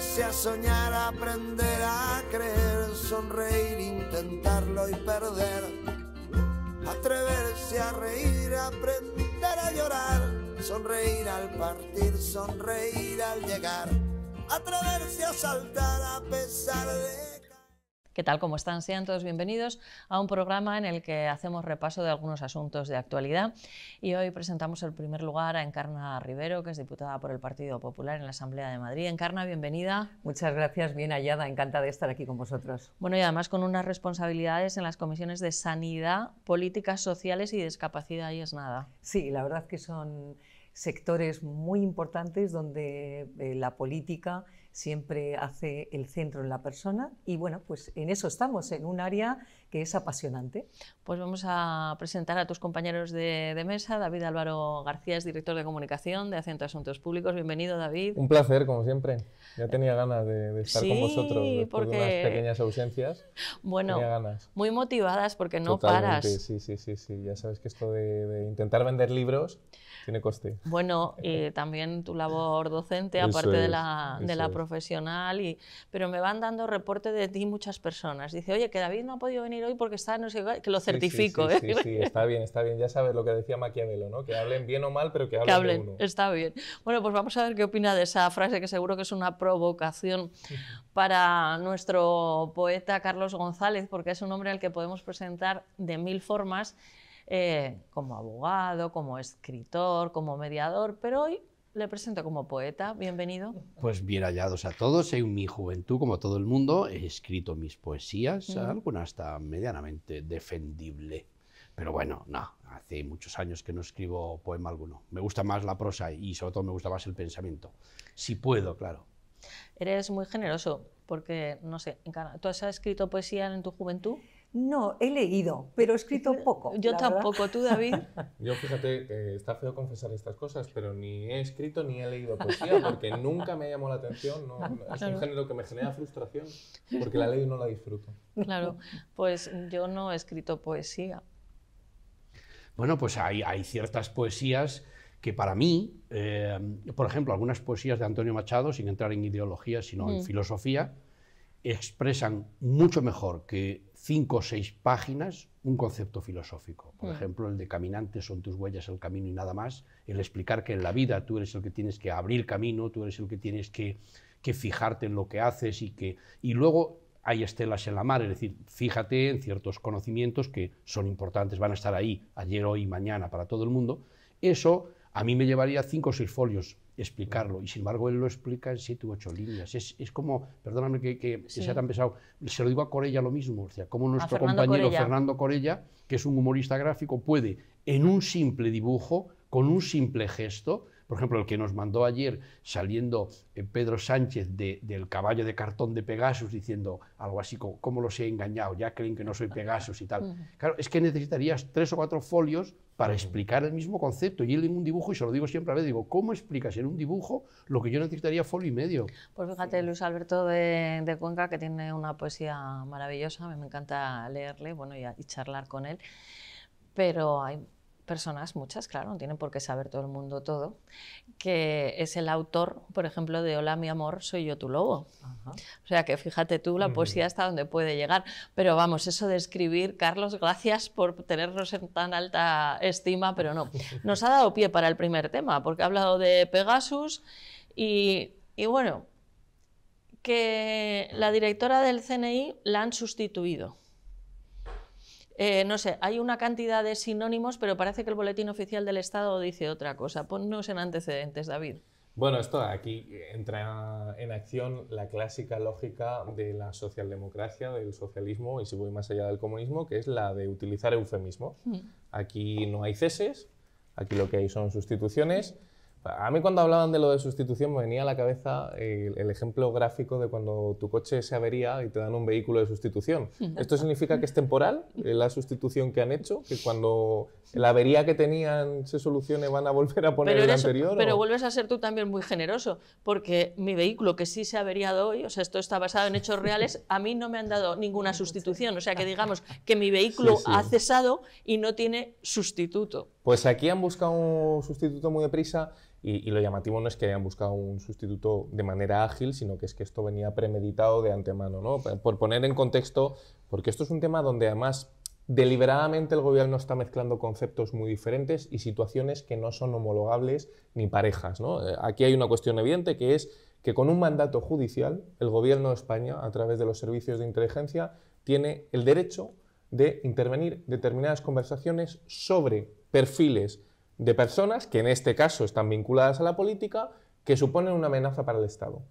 atreverse a soñar, aprender a creer, sonreír, intentarlo y perder. Atreverse a reír, aprender a llorar, sonreír al partir, sonreír al llegar. Atreverse a saltar a pesar de ¿Qué tal? ¿Cómo están? Sean todos bienvenidos a un programa en el que hacemos repaso de algunos asuntos de actualidad. Y hoy presentamos en primer lugar a Encarna Rivero, que es diputada por el Partido Popular en la Asamblea de Madrid. Encarna, bienvenida. Muchas gracias, bien hallada, encantada de estar aquí con vosotros. Bueno, y además con unas responsabilidades en las comisiones de Sanidad, Políticas Sociales y Discapacidad, y es nada. Sí, la verdad que son sectores muy importantes donde eh, la política siempre hace el centro en la persona y bueno, pues en eso estamos, en un área que es apasionante. Pues vamos a presentar a tus compañeros de, mesa. David Álvaro García es director de comunicación de Acento Asuntos Públicos. Bienvenido, David. Un placer, como siempre. Ya tenía ganas de, estar con vosotros después unas pequeñas ausencias. Bueno, muy motivadas porque no Totalmente, paras. Sí, sí, sí, sí. Ya sabes que esto de intentar vender libros tiene coste. Bueno, y eh, también tu labor docente, aparte de, la, profesional, y, pero me van dando reporte de ti muchas personas. Dice, oye, que David no ha podido venir hoy porque está, no sé que lo certifico. ¿eh? Sí, sí, está bien, está bien. Ya sabes lo que decía Maquiavelo, ¿no? Que hablen bien o mal, pero que hablen, que hablen uno. Está bien. Bueno, pues vamos a ver qué opina de esa frase, que seguro que es una provocación para nuestro poeta Carlos González, porque es un hombre al que podemos presentar de mil formas eh, como abogado, como escritor, como mediador, pero hoy le presento como poeta. Bienvenido. Pues bien hallados a todos. En mi juventud, como todo el mundo, he escrito mis poesías, algunas alguna hasta medianamente defendible. Pero bueno, no, hace muchos años que no escribo poema alguno. Me gusta más la prosa y sobre todo me gusta más el pensamiento. Si puedo, claro. Eres muy generoso, porque, no sé, ¿tú has escrito poesía en tu juventud? No, he leído, pero he escrito poco. Yo tampoco, tú David. Yo fíjate, eh, está feo confesar estas cosas, pero ni he escrito ni he leído poesía porque nunca me llamó la atención. es un género que me genera frustración porque la ley no la disfruto. Claro, pues yo no he escrito poesía. Bueno, pues hay, ciertas poesías que para mí, eh, por ejemplo, algunas poesías de Antonio Machado, sin entrar en ideología, sino en mm. filosofía, expresan mucho mejor que cinco o seis páginas un concepto filosófico. Por mm. ejemplo, el de caminantes son tus huellas, el camino y nada más. El explicar que en la vida tú eres el que tienes que abrir camino, tú eres el que tienes que, que fijarte en lo que haces y que... Y luego hay estelas en la mar, es decir, fíjate en ciertos conocimientos que son importantes, van a estar ahí ayer, hoy mañana para todo el mundo. Eso a mí me llevaría cinco o seis folios explicarlo, y sin embargo él lo explica en siete u ocho líneas. Es, como, perdóname que, sea tan pesado, se lo digo a Corella lo mismo, o sea, como nuestro compañero Fernando Corella, que es un humorista gráfico, puede en un simple dibujo, con un simple gesto, por ejemplo, el que nos mandó ayer saliendo eh, Pedro Sánchez del caballo de cartón de Pegasus diciendo algo así como, ¿cómo los he engañado? Ya creen que no soy Pegasus y tal. Claro, es que necesitarías tres o cuatro folios para explicar el mismo concepto. Y él en un dibujo, y se lo digo siempre a veces, digo, ¿cómo explicas en un dibujo lo que yo necesitaría folio y medio? Pues fíjate, Luis Alberto de, Cuenca, que tiene una poesía maravillosa, me encanta leerle bueno, y, y charlar con él, pero hay personas, muchas, claro, no tienen por qué saber todo el mundo todo, que es el autor, por ejemplo, de Hola, mi amor, soy yo tu lobo. O sea que fíjate tú la poesía está donde puede llegar. Pero vamos, eso de escribir, Carlos, gracias por tenernos en tan alta estima, pero no. Nos ha dado pie para el primer tema, porque ha hablado de Pegasus y, y bueno, que la directora del CNI la han sustituido eh, no sé, hay una cantidad de sinónimos, pero parece que el Boletín Oficial del Estado dice otra cosa. Ponnos en antecedentes, David. Bueno, esto aquí entra en acción la clásica lógica de la socialdemocracia, del socialismo y si voy más allá del comunismo, que es la de utilizar eufemismos. Mm. Aquí no hay ceses, aquí lo que hay son sustituciones a mí cuando hablaban de lo de sustitución me venía a la cabeza el, ejemplo gráfico de cuando tu coche se avería y te dan un vehículo de sustitución. ¿Esto significa que es temporal eh, la sustitución que han hecho? ¿Que cuando la avería que tenían se solucione van a volver a poner el anterior? Pero vuelves a ser tú también muy generoso, porque mi vehículo que sí se ha averiado hoy, o sea, esto está basado en hechos reales, a mí no me han dado ninguna sustitución. O sea, que digamos que mi vehículo ha cesado y no tiene sustituto. Pues aquí han buscado un sustituto muy deprisa y, y, lo llamativo no es que hayan buscado un sustituto de manera ágil, sino que es que esto venía premeditado de antemano, ¿no? Por poner en contexto, porque esto es un tema donde además deliberadamente el gobierno está mezclando conceptos muy diferentes y situaciones que no son homologables ni parejas, eh, Aquí hay una cuestión evidente que es que con un mandato judicial el gobierno de España, a través de los servicios de inteligencia, tiene el derecho de intervenir determinadas conversaciones sobre perfiles de personas que en este caso están vinculadas a la política, que suponen una amenaza para el Estado.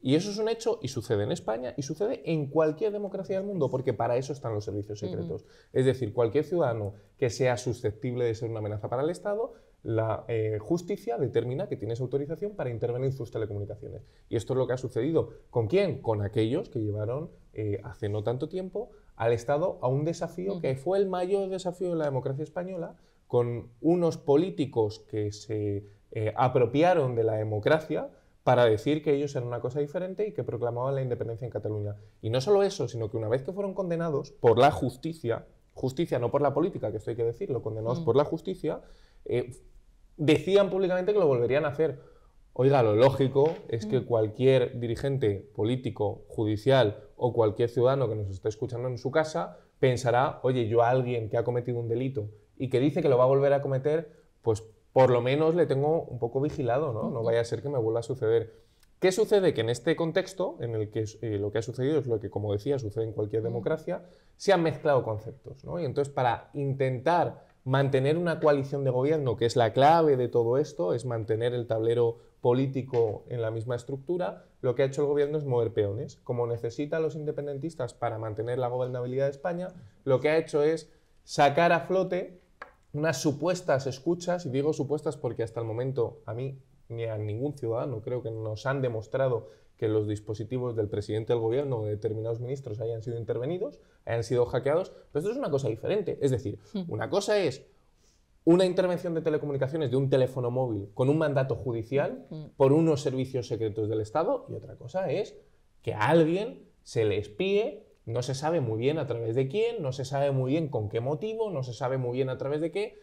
Y eso es un hecho y sucede en España y sucede en cualquier democracia del mundo, porque para eso están los servicios secretos. Es decir, cualquier ciudadano que sea susceptible de ser una amenaza para el Estado, la eh, justicia determina que tiene esa autorización para intervenir sus telecomunicaciones. Y esto es lo que ha sucedido. ¿Con quién? Con aquellos que llevaron eh, hace no tanto tiempo al Estado a un desafío que fue el mayor desafío de la democracia española, con unos políticos que se eh, apropiaron de la democracia para decir que ellos eran una cosa diferente y que proclamaban la independencia en Cataluña. Y no solo eso, sino que una vez que fueron condenados por la justicia, justicia no por la política, que esto hay que decirlo, condenados mm. por la justicia, eh, decían públicamente que lo volverían a hacer. Oiga, lo lógico es que mm. cualquier dirigente político, judicial o cualquier ciudadano que nos esté escuchando en su casa pensará, oye, yo a alguien que ha cometido un delito y que dice que lo va a volver a cometer, pues por lo menos le tengo un poco vigilado, ¿no? No vaya a ser que me vuelva a suceder. ¿Qué sucede? Que en este contexto, en el que eh, lo que ha sucedido es lo que, como decía, sucede en cualquier mm. democracia, se han mezclado conceptos, ¿no? Y entonces para intentar mantener una coalición de gobierno, que es la clave de todo esto, es mantener el tablero político en la misma estructura, lo que ha hecho el gobierno es mover peones. Como necesita los independentistas para mantener la gobernabilidad de España, lo que ha hecho es sacar a flote unas supuestas escuchas, y digo supuestas porque hasta el momento a mí ni a ningún ciudadano creo que nos han demostrado que los dispositivos del presidente del gobierno o de determinados ministros hayan sido intervenidos, hayan sido hackeados, pero esto es una cosa diferente. Es decir, hmm. una cosa es una intervención de telecomunicaciones de un teléfono móvil con un mandato judicial mm. por unos servicios secretos del Estado y otra cosa es que a alguien se le espíe, no se sabe muy bien a través de quién, no se sabe muy bien con qué motivo, no se sabe muy bien a través de qué,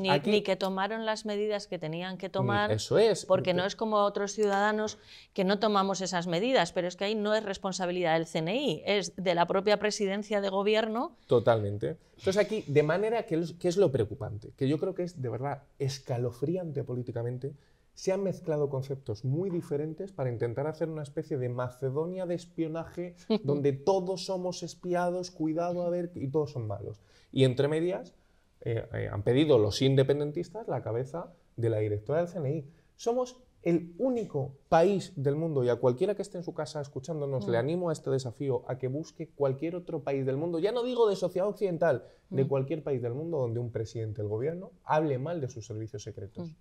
ni, que tomaron las medidas que tenían que tomar. Eso es. Porque no es como otros ciudadanos que no tomamos esas medidas, pero es que ahí no es responsabilidad del CNI, es de la propia presidencia de gobierno. Totalmente. Entonces aquí, de manera que, que es lo preocupante, que yo creo que es de verdad escalofriante políticamente, se han mezclado conceptos muy diferentes para intentar hacer una especie de Macedonia de espionaje donde todos somos espiados, cuidado a ver, y todos son malos. Y entre medias eh, eh, han pedido los independentistas la cabeza de la directora del CNI. Somos el único país del mundo, y a cualquiera que esté en su casa escuchándonos, le mm. animo a este desafío, a que busque cualquier otro país del mundo, ya no digo de sociedad occidental, de mm. cualquier país del mundo donde un presidente del gobierno hable mal de sus servicios secretos. Mm.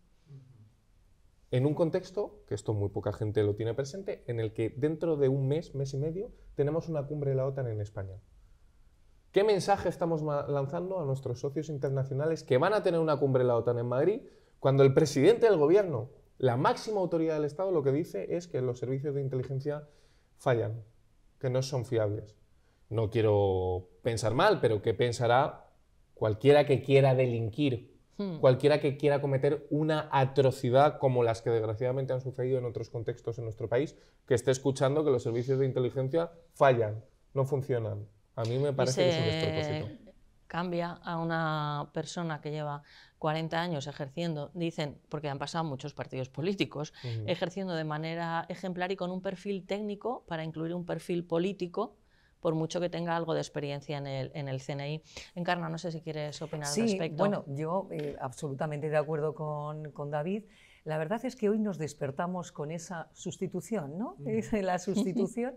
En un contexto, que esto muy poca gente lo tiene presente, en el que dentro de un mes, mes y medio, tenemos una cumbre de la OTAN en España. ¿Qué mensaje estamos lanzando a nuestros socios internacionales que van a tener una cumbre de la OTAN en Madrid cuando el presidente del gobierno, la máxima autoridad del Estado, lo que dice es que los servicios de inteligencia fallan, que no son fiables? No quiero pensar mal, pero ¿qué pensará cualquiera que quiera delinquir? Hmm. Cualquiera que quiera cometer una atrocidad como las que desgraciadamente han sucedido en otros contextos en nuestro país, que esté escuchando que los servicios de inteligencia fallan, no funcionan. A mí me parece que es un despropósito. Cambia a una persona que lleva 40 años ejerciendo, dicen, porque han pasado muchos partidos políticos, ejerciendo de manera ejemplar y con un perfil técnico para incluir un perfil político por mucho que tenga algo de experiencia en el, en el CNI. Encarna, no sé si quieres opinar al respecto. Sí, Bueno, yo eh, absolutamente de acuerdo con, David. La verdad es que hoy nos despertamos con esa sustitución, ¿no? la sustitución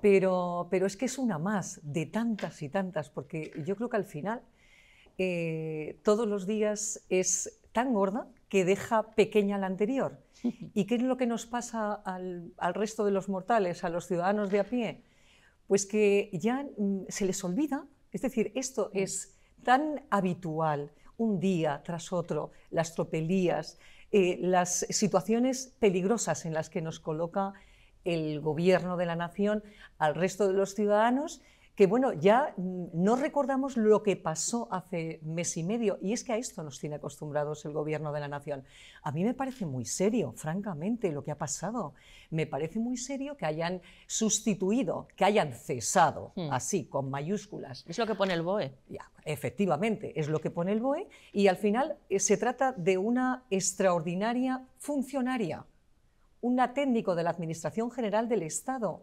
pero, es que es una más de tantas y tantas, porque yo creo que al final eh, todos los días es tan gorda que deja pequeña la anterior. ¿Y qué es lo que nos pasa al, resto de los mortales, a los ciudadanos de a pie? Pues que ya mm, se les olvida, es decir, esto mm. es tan habitual, un día tras otro, las tropelías, eh, las situaciones peligrosas en las que nos coloca el gobierno de la nación al resto de los ciudadanos que bueno, ya no recordamos lo que pasó hace mes y medio, y es que a esto nos tiene acostumbrados el gobierno de la nación. A mí me parece muy serio, francamente, lo que ha pasado. Me parece muy serio que hayan sustituido, que hayan cesado, hmm. así, con mayúsculas. Es lo que pone el BOE. efectivamente, es lo que pone el BOE, y al final eh, se trata de una extraordinaria funcionaria un técnico de la Administración General del Estado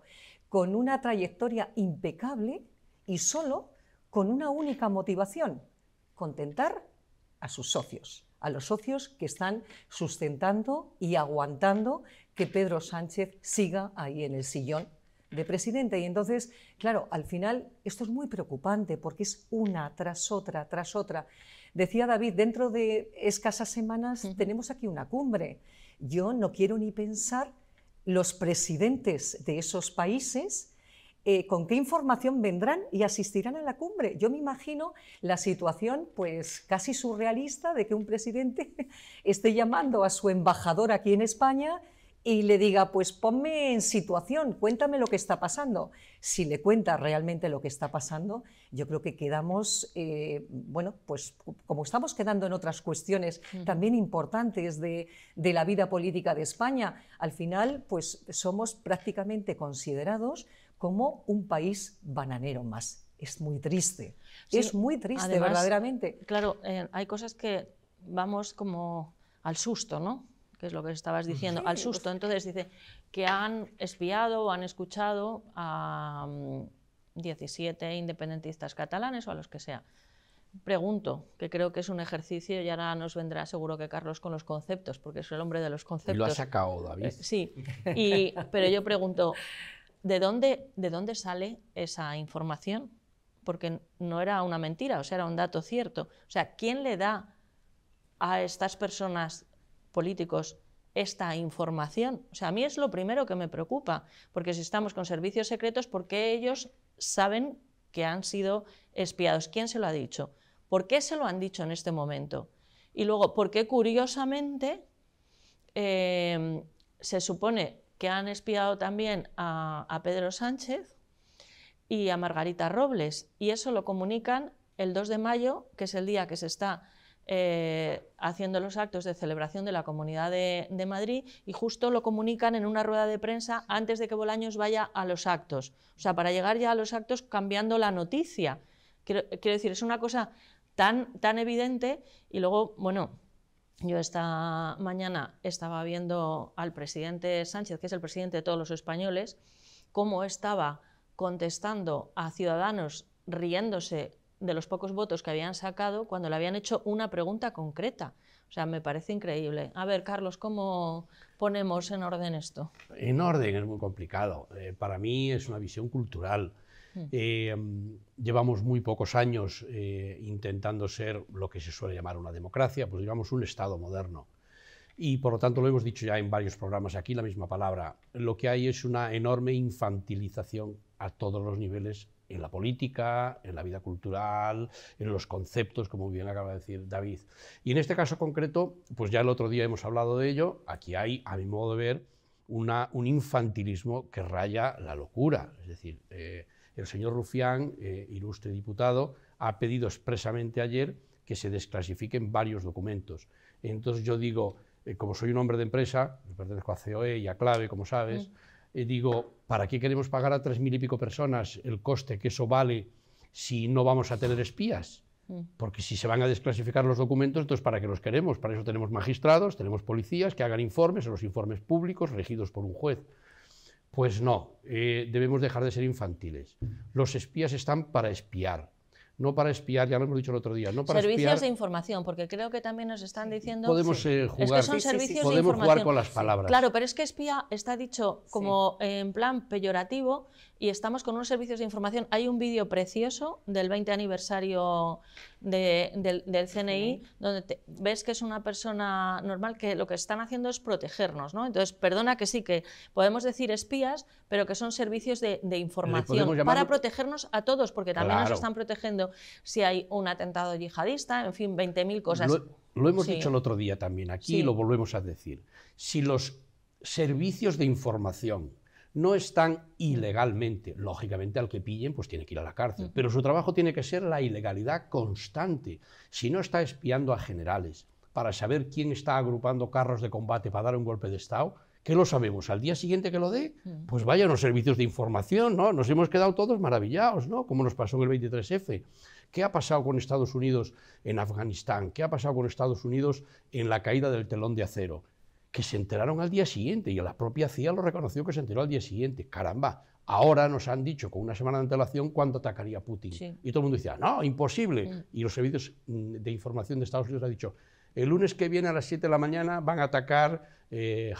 con una trayectoria impecable y solo con una única motivación, contentar a sus socios, a los socios que están sustentando y aguantando que Pedro Sánchez siga ahí en el sillón de presidente. Y entonces, claro, al final esto es muy preocupante porque es una tras otra, tras otra. Decía David, dentro de escasas semanas tenemos aquí una cumbre yo no quiero ni pensar los presidentes de esos países eh, con qué información vendrán y asistirán a la cumbre. Yo me imagino la situación pues casi surrealista de que un presidente esté llamando a su embajador aquí en España y le diga, pues ponme en situación, cuéntame lo que está pasando. Si le cuenta realmente lo que está pasando, yo creo que quedamos, eh, bueno, pues como estamos quedando en otras cuestiones también importantes de, la vida política de España, al final, pues somos prácticamente considerados como un país bananero más. Es muy triste, es muy triste verdaderamente. Claro, eh, hay cosas que vamos como al susto, ¿no? que es lo que estabas diciendo, al pues susto. Entonces dice que han espiado o han escuchado a 17 mm, independentistas catalanes o a los que sea. Pregunto, que creo que es un ejercicio y ahora nos vendrá seguro que Carlos con los conceptos, porque es el hombre de los conceptos. Y lo ha sacado, eh, David. sí, pero yo pregunto, ¿de dónde, ¿de dónde sale esa información? Porque no era una mentira, o sea, era un dato cierto. O sea, ¿quién le da a estas personas políticos esta información. O sea, a mí es lo primero que me preocupa, porque si estamos con servicios secretos, ¿por qué ellos saben que han sido espiados? ¿Quién se lo ha dicho? ¿Por qué se lo han dicho en este momento? Y luego, ¿por qué curiosamente em, se supone que han espiado también a Pedro Sánchez y a Margarita Robles? Y eso lo comunican el 2 de mayo, que es el día que se está eh, haciendo los actos de celebración de la Comunidad de, Madrid y justo lo comunican en una rueda de prensa antes de que Bolaños vaya a los actos. O sea, para llegar ya a los actos cambiando la noticia. Quiero, decir, es una cosa tan, tan evidente y luego, bueno, yo esta mañana estaba viendo al presidente Sánchez, que es el presidente de todos los españoles, cómo estaba contestando a ciudadanos riéndose de los pocos votos que habían sacado cuando le habían hecho una pregunta concreta. O sea, me parece increíble. A ver, Carlos, ¿cómo ponemos en orden esto? En orden es muy complicado. Eh, para mí es una visión cultural. Hmm. Eh, llevamos muy pocos años eh, intentando ser lo que se suele llamar una democracia, pues digamos un Estado moderno. Y por lo tanto lo hemos dicho ya en varios programas aquí, la misma palabra. Lo que hay es una enorme infantilización a todos los niveles en la política, en la vida cultural, en los conceptos, como bien acaba de decir David. Y en este caso concreto, pues ya el otro día hemos hablado de ello, aquí hay, a mi modo de ver, un infantilismo que raya la locura. Es decir, eh, el señor Rufián, eh, ilustre diputado, ha pedido expresamente ayer que se desclasifiquen varios documentos. Entonces yo digo, eh, como soy un hombre de empresa, pertenezco a COE y a Clave, como sabes, mm. Eh, digo, ¿para qué queremos pagar a tres mil y pico personas el coste que eso vale si no vamos a tener espías? Mm. Porque si se van a desclasificar los documentos, entonces ¿para qué los queremos? Para eso tenemos magistrados, tenemos policías que hagan informes, los informes públicos regidos por un juez. Pues no, eh, debemos dejar de ser infantiles. Los espías están para espiar no para espiar, ya lo hemos dicho el otro día, no para servicios de información, porque creo que también nos están diciendo podemos servicios jugar con las palabras. Claro, pero es que espía está dicho como en plan peyorativo, y estamos con unos servicios de información. Hay un vídeo precioso del 20 aniversario del, CNI, donde ves que es una persona normal que lo que están haciendo es protegernos. ¿no? Entonces, perdona que sí, que podemos decir espías, pero que son servicios de, información para protegernos a todos, porque también nos están protegiendo si hay un atentado yihadista, en fin, 20.000 cosas. Lo, hemos dicho el otro día también aquí lo volvemos a decir. Si los servicios de información no están ilegalmente. Lógicamente al que pillen pues tiene que ir a la cárcel, mm. pero su trabajo tiene que ser la ilegalidad constante. Si no está espiando a generales para saber quién está agrupando carros de combate para dar un golpe de Estado, ¿Qué lo sabemos? ¿Al día siguiente que lo dé? Mm. Pues vayan los servicios de información, ¿no? Nos hemos quedado todos maravillados, ¿no? Como nos pasó en el 23F. ¿Qué ha pasado con Estados Unidos en Afganistán? ¿Qué ha pasado con Estados Unidos en la caída del telón de acero? que se enteraron al día siguiente y la propia CIA lo reconoció que se enteró al día siguiente. Caramba, ahora nos han dicho con una semana de antelación cuándo atacaría Putin. Y todo el mundo decía, ah, no, imposible. Mm. Y los servicios mm, de información de Estados Unidos han dicho, el lunes que viene a las 7 de la mañana van a atacar eh,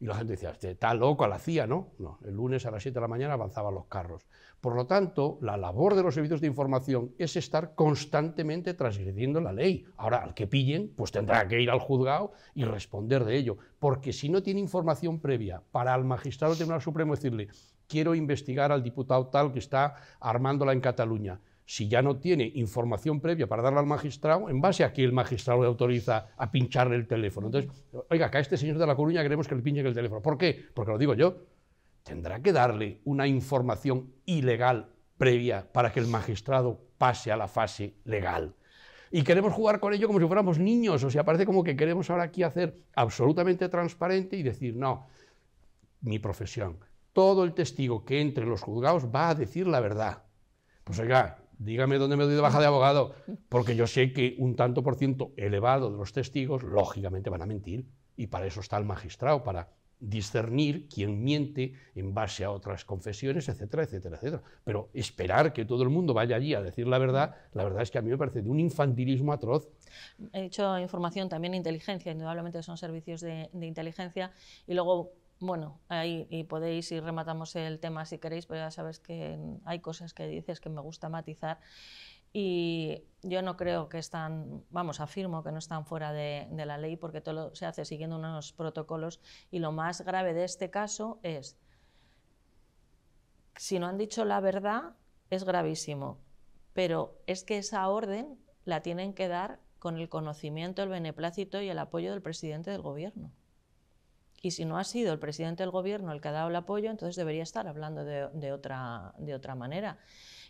y la gente decía, este está loco, a la CIA, ¿no? No, el lunes a las 7 de la mañana avanzaban los carros. Por lo tanto, la labor de los servicios de información es estar constantemente transgrediendo la ley. Ahora, al que pillen, pues tendrá que ir al juzgado y responder de ello. Porque si no tiene información previa para el magistrado del Tribunal Supremo decirle, quiero investigar al diputado tal que está armándola en Cataluña, si ya no tiene información previa para darla al magistrado, en base a que el magistrado le autoriza a pincharle el teléfono. Entonces, oiga, acá este señor de La Coruña queremos que le pinchen el teléfono. ¿Por qué? Porque lo digo yo. Tendrá que darle una información ilegal previa para que el magistrado pase a la fase legal. Y queremos jugar con ello como si fuéramos niños. O sea, parece como que queremos ahora aquí hacer absolutamente transparente y decir, no, mi profesión, todo el testigo que entre los juzgados va a decir la verdad. Pues oiga, dígame dónde me doy de baja de abogado, porque yo sé que un tanto por ciento elevado de los testigos, lógicamente, van a mentir. Y para eso está el magistrado, para discernir quién miente en base a otras confesiones, etcétera, etcétera, etcétera. Pero esperar que todo el mundo vaya allí a decir la verdad, la verdad es que a mí me parece de un infantilismo atroz. He dicho información, también inteligencia, indudablemente son servicios de, de inteligencia, y luego bueno, ahí y podéis y rematamos el tema si queréis, pero ya sabes que hay cosas que dices que me gusta matizar y yo no creo que están, vamos, afirmo que no están fuera de, de la ley porque todo se hace siguiendo unos protocolos y lo más grave de este caso es, si no han dicho la verdad, es gravísimo, pero es que esa orden la tienen que dar con el conocimiento, el beneplácito y el apoyo del presidente del gobierno. Y si no ha sido el presidente del gobierno el que ha dado el apoyo, entonces debería estar hablando de, otra, de otra manera.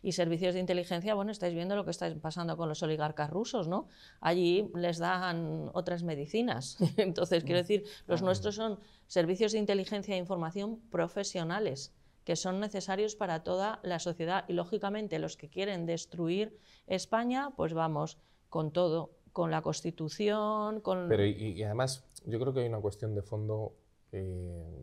Y servicios de inteligencia, bueno, estáis viendo lo que está pasando con los oligarcas rusos, ¿no? Allí les dan otras medicinas. Entonces, quiero mm, decir, los nuestros son servicios de inteligencia e información profesionales que son necesarios para toda la sociedad. Y lógicamente los que quieren destruir España, pues vamos con todo, con la Constitución, con... Pero y además yo creo que hay una cuestión de fondo eh,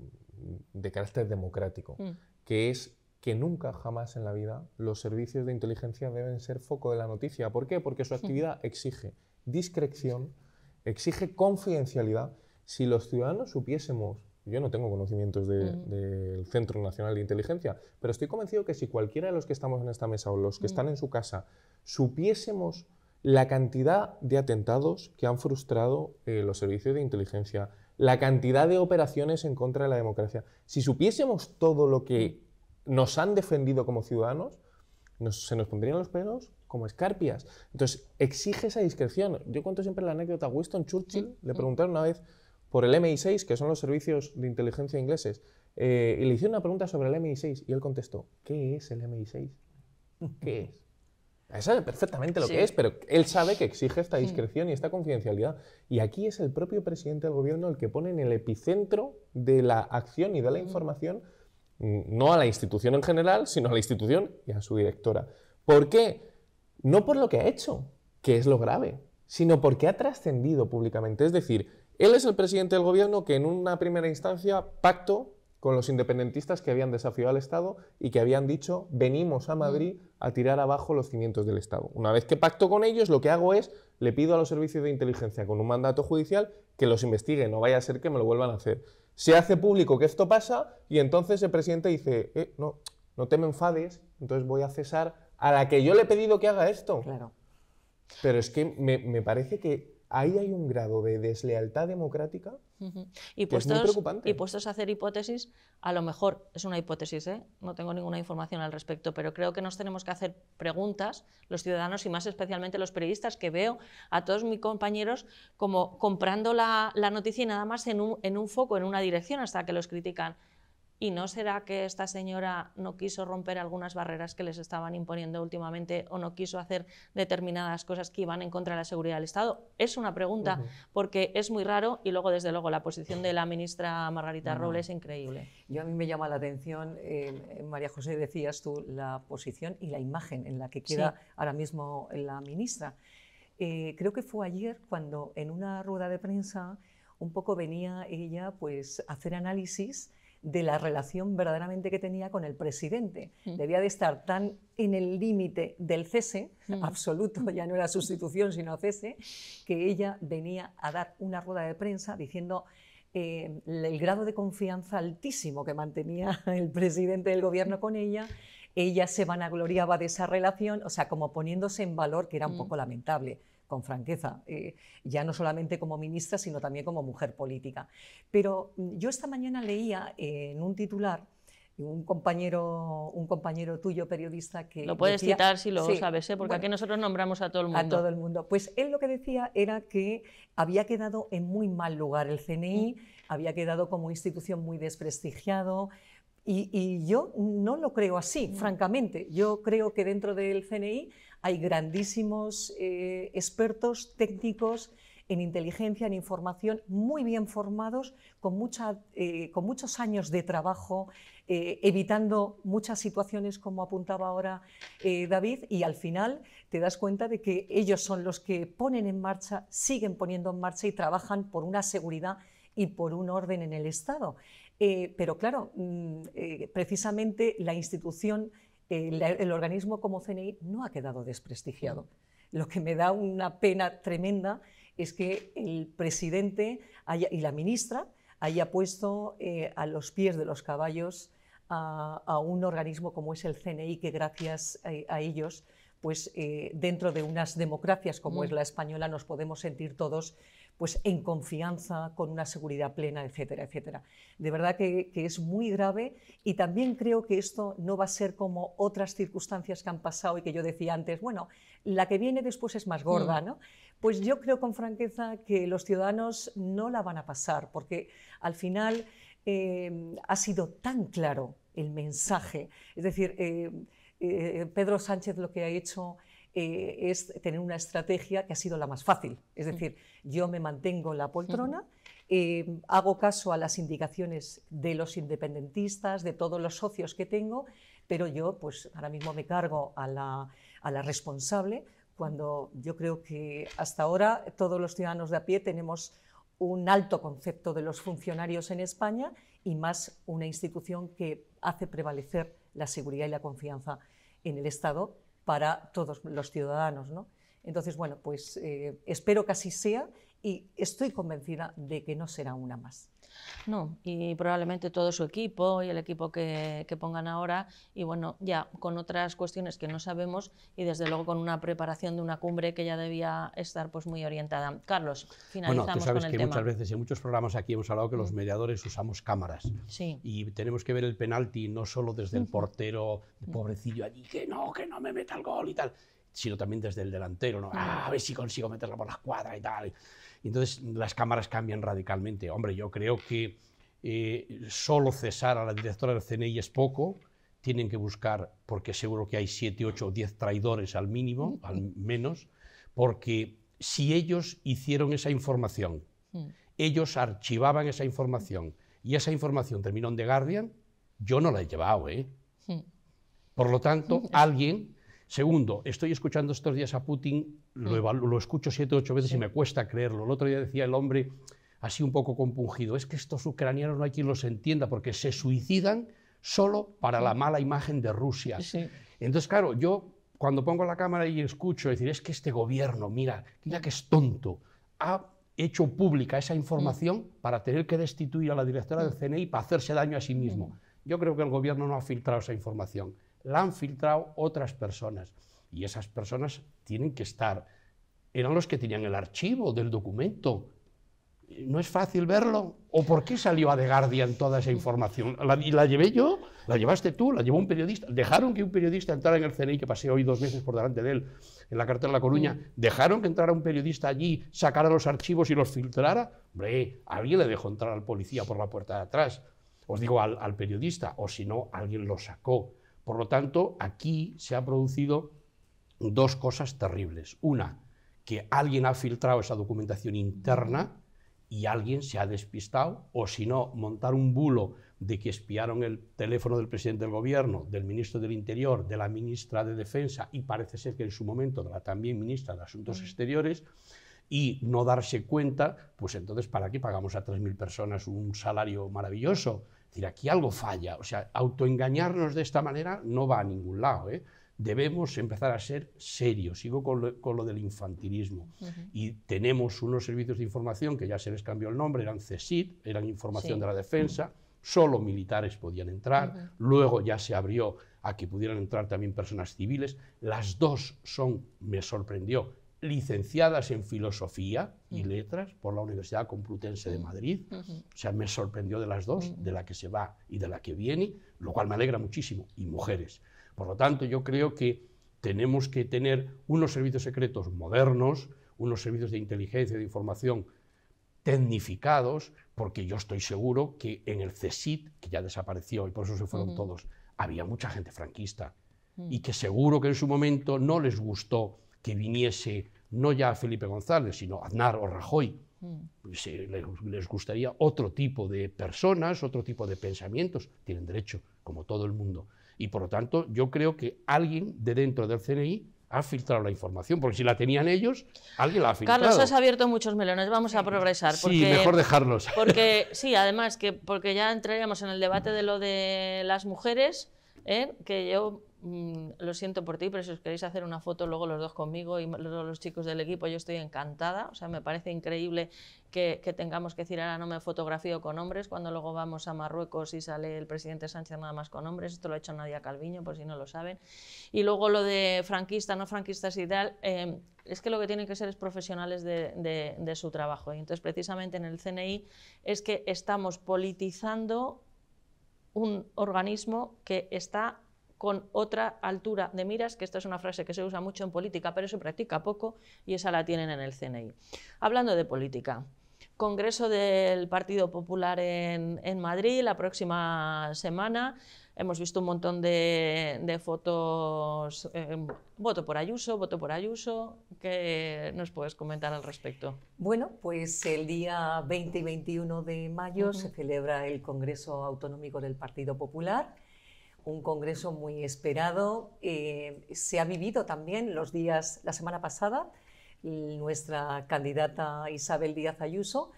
de carácter democrático, mm. que es que nunca jamás en la vida los servicios de inteligencia deben ser foco de la noticia. ¿Por qué? Porque su mm. actividad exige discreción, exige confidencialidad. Si los ciudadanos supiésemos, yo no tengo conocimientos mm. del Centro Nacional de Inteligencia, pero estoy convencido que si cualquiera de los que estamos en esta mesa o los que están en su casa supiésemos la cantidad de atentados que han frustrado eh, los servicios de inteligencia, la cantidad de operaciones en contra de la democracia. Si supiésemos todo lo que nos han defendido como ciudadanos, se nos pondrían los pelos como escarpias. Entonces, exige esa discreción. Yo cuento siempre la anécdota. A Winston Churchill mm. le mm. preguntaron una vez por el MI6, que son los servicios de inteligencia ingleses, eh, y le hicieron una pregunta sobre el MI6 y él contestó, ¿qué es el MI6? ¿Qué es? él sabe perfectamente lo que es, pero él sabe que exige esta discreción y esta confidencialidad. Y aquí es el propio presidente del gobierno el que pone en el epicentro de la acción y de la información, no a la institución en general, sino a la institución y a su directora. ¿Por qué? No por lo que ha hecho, que es lo grave, sino porque ha trascendido públicamente. Es decir, él es el presidente del gobierno que en una primera instancia pacto con los independentistas que habían desafiado al Estado y que habían dicho venimos a Madrid a tirar abajo los cimientos del Estado. Una vez que pacto con ellos, lo que hago es le pido a los servicios de inteligencia con un mandato judicial que los investiguen, no vaya a ser que me lo vuelvan a hacer. Se hace público que esto pasa y entonces el presidente dice, eh, no, no te me enfades, entonces voy a cesar a la que yo le he pedido que haga esto. Claro. Pero es que me, me parece que ahí hay un grado de deslealtad democrática y, puestos, y puestos a hacer hipótesis, a lo mejor es una hipótesis, ¿eh? no tengo ninguna información al respecto, pero creo que nos tenemos que hacer preguntas, los ciudadanos y más especialmente los periodistas, que veo a todos mis compañeros como comprando la, noticia y nada más en un foco, en una dirección, hasta que los critican. ¿Y no será que esta señora no quiso romper algunas barreras que les estaban imponiendo últimamente o no quiso hacer determinadas cosas que iban en contra de la seguridad del Estado? Es una pregunta, porque es muy raro y luego, desde luego, la posición de la ministra Margarita Robles es increíble. Yo a mí me llama la atención, eh, eh, María José, decías tú, la posición y la imagen en la que queda ahora mismo eh, la ministra. creo que fue ayer cuando en una rueda de prensa un poco venía ella pues a hacer análisis de la relación verdaderamente que tenía con el presidente. Mm. Debía de estar tan en el límite del cese, mm. absoluto, ya no era sustitución sino cese, que ella venía a dar una rueda de prensa diciendo eh, el grado de confianza altísimo que mantenía el presidente del gobierno con ella ella se vanagloriaba de esa relación, o sea, como poniéndose en valor, que era un mm. poco lamentable con franqueza, eh, ya no solamente como ministra, sino también como mujer política. Pero mm, yo esta mañana leía eh, en un titular un compañero, un compañero tuyo, periodista, que... Lo puedes citar si lo sabes, ¿eh? porque aquí nosotros nombramos a todo el mundo. A todo el mundo. Pues él lo que decía era que había quedado en muy mal lugar el CNI, mm. había quedado como institución muy desprestigiado, y, yo no lo creo así, mm. francamente. Yo creo que dentro del CNI hay grandísimos eh, expertos técnicos en inteligencia, en información, muy bien formados, con, eh, muchos años de trabajo, eh, evitando muchas situaciones como apuntaba ahora David, y al final te das cuenta de que ellos son los que ponen en marcha, siguen poniendo en marcha y trabajan por una seguridad y por un orden en el Estado. pero claro, mm, precisamente la institución el, organismo como CNI no ha quedado desprestigiado. Mm. Lo que me da una pena tremenda es que el presidente y la ministra haya puesto eh, a los pies de los caballos a, un organismo como es el CNI, que gracias eh, a ellos pues eh, dentro de unas democracias como es mm. la española nos podemos sentir todos pues en confianza, con una seguridad plena, etcétera, etcétera. De verdad que, es muy grave y también creo que esto no va a ser como otras circunstancias que han pasado y que yo decía antes, bueno, la que viene después es más gorda, mm. ¿no? Pues yo creo con franqueza que los ciudadanos no la van a pasar porque al final eh, ha sido tan claro el mensaje, es decir... Eh, eh, Pedro Sánchez lo que ha hecho eh, es tener una estrategia que ha sido la más fácil. Es mm. decir, yo me mantengo en la poltrona, eh, hago caso a las indicaciones de los independentistas, de todos los socios que tengo, pero yo pues ahora mismo me cargo a la, a la responsable cuando yo creo que hasta ahora todos los ciudadanos de a pie tenemos un alto concepto de los funcionarios en España y más una institución que hace prevalecer la seguridad y la confianza en el Estado para todos los ciudadanos. ¿no? Entonces, bueno, pues eh, espero que así sea y estoy convencida de que no será una más. No, y probablemente todo su equipo y el equipo que, pongan ahora, y bueno, ya con otras cuestiones que no sabemos y desde luego con una preparación de una cumbre que ya debía estar pues muy orientada. Carlos, finalizamos bueno, tú sabes que muchas veces en muchos programas aquí hemos hablado que los mm. mediadores usamos cámaras y tenemos que ver el penalti no solo desde el portero, pobrecillo allí, que no, que no me meta el gol y tal, sino también desde el delantero, ¿no? Ah, a ver si consigo meterla por la cuadra y tal. entonces las cámaras cambian radicalmente. Hombre, yo creo que eh, solo cesar a la directora del CNI es poco. Tienen que buscar, porque seguro que hay siete, ocho, o diez traidores al mínimo, mm. al menos, porque si ellos hicieron esa información, mm. ellos archivaban esa información y esa información terminó en The Guardian, yo no la he llevado, ¿eh? Mm. Por lo tanto, alguien Segundo, estoy escuchando estos días a Putin, lo, escucho siete o ocho veces y me cuesta creerlo. El otro día decía el hombre, así un poco compungido, es que estos ucranianos no hay quien los entienda porque se suicidan solo para la mala imagen de Rusia. Entonces, claro, yo cuando pongo la cámara y escucho decir, es que este gobierno, mira, mira que es tonto, ha hecho pública esa información para tener que destituir a la directora del CNI e para hacerse daño a sí mismo. Yo creo que el gobierno no ha filtrado esa información la han filtrado otras personas. Y esas personas tienen que estar. Eran los que tenían el archivo del documento. ¿No es fácil verlo? ¿O por qué salió a The Guardian toda esa información? ¿Y la llevé yo? ¿La llevaste tú? ¿La llevó un periodista? ¿Dejaron que un periodista entrara en el CNI, que pasé hoy dos meses por delante de él, en la cartera de La Coruña? ¿Dejaron que entrara un periodista allí, sacara los archivos y los filtrara? Hombre, alguien le dejó entrar al policía por la puerta de atrás. Os digo al periodista, o si no, alguien lo sacó. Por lo tanto, aquí se han producido dos cosas terribles. Una, que alguien ha filtrado esa documentación interna y alguien se ha despistado, o si no, montar un bulo de que espiaron el teléfono del presidente del gobierno, del ministro del Interior, de la ministra de Defensa y parece ser que en su momento de la también ministra de Asuntos Exteriores, y no darse cuenta, pues entonces, ¿para qué pagamos a 3.000 personas un salario maravilloso? decir, aquí algo falla. O sea, autoengañarnos de esta manera no va a ningún lado. ¿eh? Debemos empezar a ser serios. Sigo con lo, del infantilismo. Y tenemos unos servicios de información que ya se les cambió el nombre, eran CESID, eran Información de la Defensa. Solo militares podían entrar, luego ya se abrió a que pudieran entrar también personas civiles. Las dos son, me sorprendió, licenciadas en Filosofía y mm. Letras por la Universidad Complutense de mm. Madrid. O sea, me sorprendió de las dos, mm. de la que se va y de la que viene, lo cual me alegra muchísimo, y mujeres. Por lo tanto, yo creo que tenemos que tener unos servicios secretos modernos, unos servicios de inteligencia y de información tecnificados, porque yo estoy seguro que en el CSIT, que ya desapareció y por eso se fueron todos, había mucha gente franquista y que seguro que en su momento no les gustó que viniese no ya a Felipe González, sino a Aznar o Rajoy. Mm. Pues, eh, les gustaría otro tipo de personas, otro tipo de pensamientos. Tienen derecho, como todo el mundo. Y por lo tanto, yo creo que alguien de dentro del CNI ha filtrado la información, porque si la tenían ellos, alguien la ha filtrado. Carlos, has abierto muchos melones, vamos a progresar. Porque, sí, mejor dejarlos. Porque, sí, además, que porque ya entraríamos en el debate de lo de las mujeres, ¿eh? que yo Mm, lo siento por ti, pero si os queréis hacer una foto luego los dos conmigo y los chicos del equipo, yo estoy encantada. O sea, me parece increíble que, tengamos que decir, ahora no me fotografío con hombres, cuando luego vamos a Marruecos y sale el presidente Sánchez nada más con hombres. Esto lo ha hecho Nadia Calviño, por si no lo saben. Y luego lo de franquista, no franquistas y tal. Em, es que lo que tienen que ser es profesionales de, de su trabajo. Y entonces, precisamente en el CNI, es que estamos politizando un organismo que está con otra altura de miras, que esta es una frase que se usa mucho en política, pero se practica poco, y esa la tienen en el CNI. Hablando de política, Congreso del Partido Popular en, Madrid la próxima semana. Hemos visto un montón de, fotos. Em, voto por Ayuso, voto por Ayuso. ¿Qué nos puedes comentar al respecto? Bueno, pues el día 20 y 21 de mayo se celebra el Congreso Autonómico del Partido Popular un congreso muy esperado. Eh, se ha vivido también los días, la semana pasada, nuestra candidata Isabel Díaz Ayuso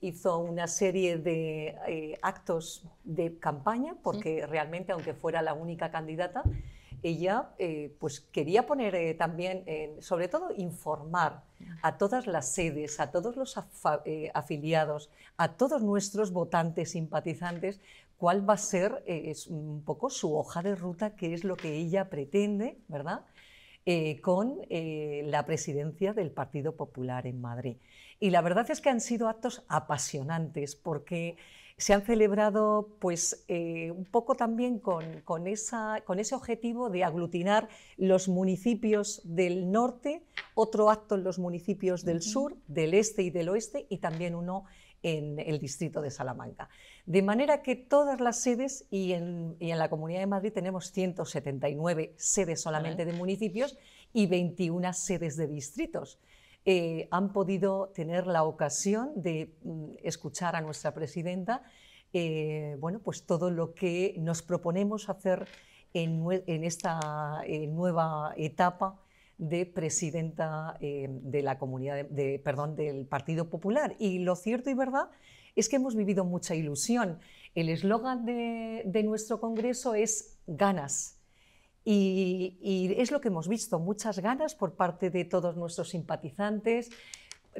hizo una serie de eh, actos de campaña, porque realmente, aunque fuera la única candidata, ella eh, pues quería poner también, sobre todo, informar a todas las sedes, a todos los afiliados, a todos nuestros votantes, simpatizantes, cuál va a ser eh, es un poco su hoja de ruta, qué es lo que ella pretende, ¿verdad? Eh, con eh, la presidencia del Partido Popular en Madrid. Y la verdad es que han sido actos apasionantes porque se han celebrado pues, un poco también con, esa, con ese objetivo de aglutinar los municipios del norte, otro acto en los municipios del sur, del este y del oeste y también uno en el distrito de Salamanca. De manera que todas las sedes, y en, la Comunidad de Madrid tenemos 179 sedes solamente de municipios y 21 sedes de distritos. Eh, han podido tener la ocasión de mm, escuchar a nuestra presidenta eh, bueno, pues todo lo que nos proponemos hacer en, esta eh, nueva etapa de presidenta eh, de la comunidad, de, perdón, del Partido Popular. Y lo cierto y verdad es que hemos vivido mucha ilusión. El eslogan de, nuestro Congreso es ganas. Y, es lo que hemos visto, muchas ganas por parte de todos nuestros simpatizantes,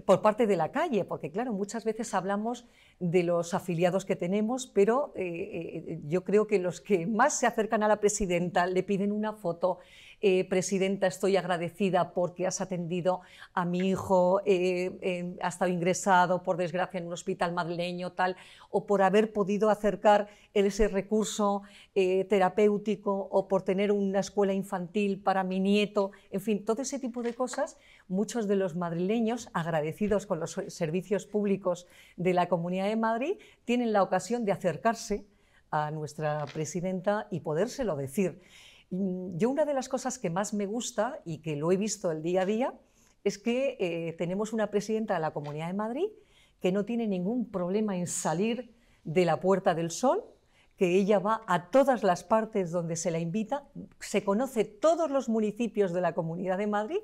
por parte de la calle, porque claro, muchas veces hablamos de los afiliados que tenemos, pero eh, eh, yo creo que los que más se acercan a la presidenta le piden una foto, eh, presidenta, estoy agradecida porque has atendido a mi hijo, eh, ha estado ingresado, por desgracia, en un hospital madrileño, tal, o por haber podido acercar ese recurso eh, terapéutico, o por tener una escuela infantil para mi nieto, en fin, todo ese tipo de cosas, muchos de los madrileños, agradecidos con los servicios públicos de la Comunidad de Madrid, tienen la ocasión de acercarse a nuestra presidenta y podérselo decir. Yo una de las cosas que más me gusta y que lo he visto el día a día es que eh, tenemos una presidenta de la Comunidad de Madrid que no tiene ningún problema en salir de la Puerta del Sol, que ella va a todas las partes donde se la invita, se conoce todos los municipios de la Comunidad de Madrid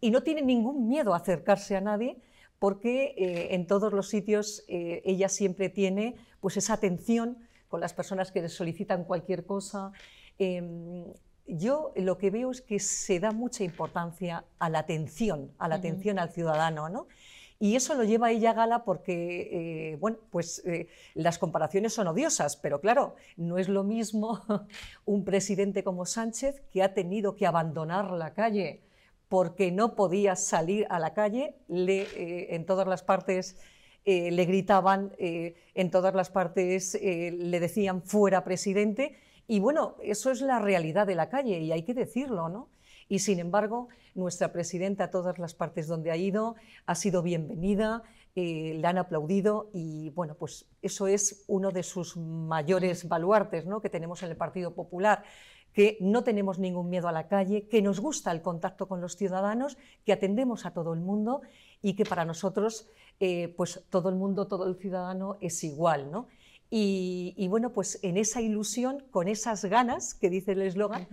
y no tiene ningún miedo a acercarse a nadie porque eh, en todos los sitios eh, ella siempre tiene pues esa atención con las personas que le solicitan cualquier cosa. Em, yo lo que veo es que se da mucha importancia a la atención, a la atención al ciudadano, ¿no? Y eso lo lleva ella a gala porque, eh, bueno, pues eh, las comparaciones son odiosas, pero claro, no es lo mismo un presidente como Sánchez que ha tenido que abandonar la calle porque no podía salir a la calle, eh, en todas las partes le gritaban, en todas las partes le decían fuera presidente, y bueno, eso es la realidad de la calle y hay que decirlo, ¿no? Y sin embargo, nuestra presidenta a todas las partes donde ha ido ha sido bienvenida, eh, la han aplaudido y bueno, pues eso es uno de sus mayores baluartes ¿no? que tenemos en el Partido Popular que no tenemos ningún miedo a la calle, que nos gusta el contacto con los ciudadanos, que atendemos a todo el mundo y que para nosotros eh, pues todo el mundo, todo el ciudadano es igual, ¿no? Y, bueno, pues en esa ilusión, con esas ganas que dice el eslogan,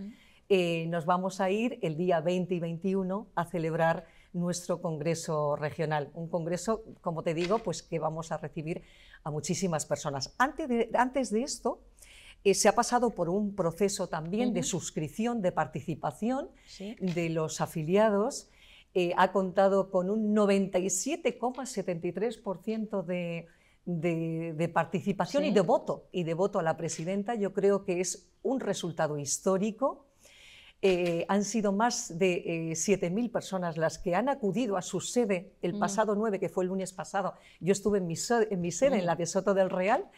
eh, nos vamos a ir el día 20 y 21 a celebrar nuestro congreso regional. Un congreso, como te digo, pues que vamos a recibir a muchísimas personas. Antes de, antes de esto, eh, se ha pasado por un proceso también de suscripción, de participación de los afiliados. Eh, ha contado con un 97,73% de de, participación y de voto, y de voto a la presidenta, yo creo que es un resultado histórico. Eh, han sido más de 7.000 eh, personas las que han acudido a su sede el mm. pasado 9, que fue el lunes pasado. Yo estuve en mi, sede, en la mm. de Soto del Real,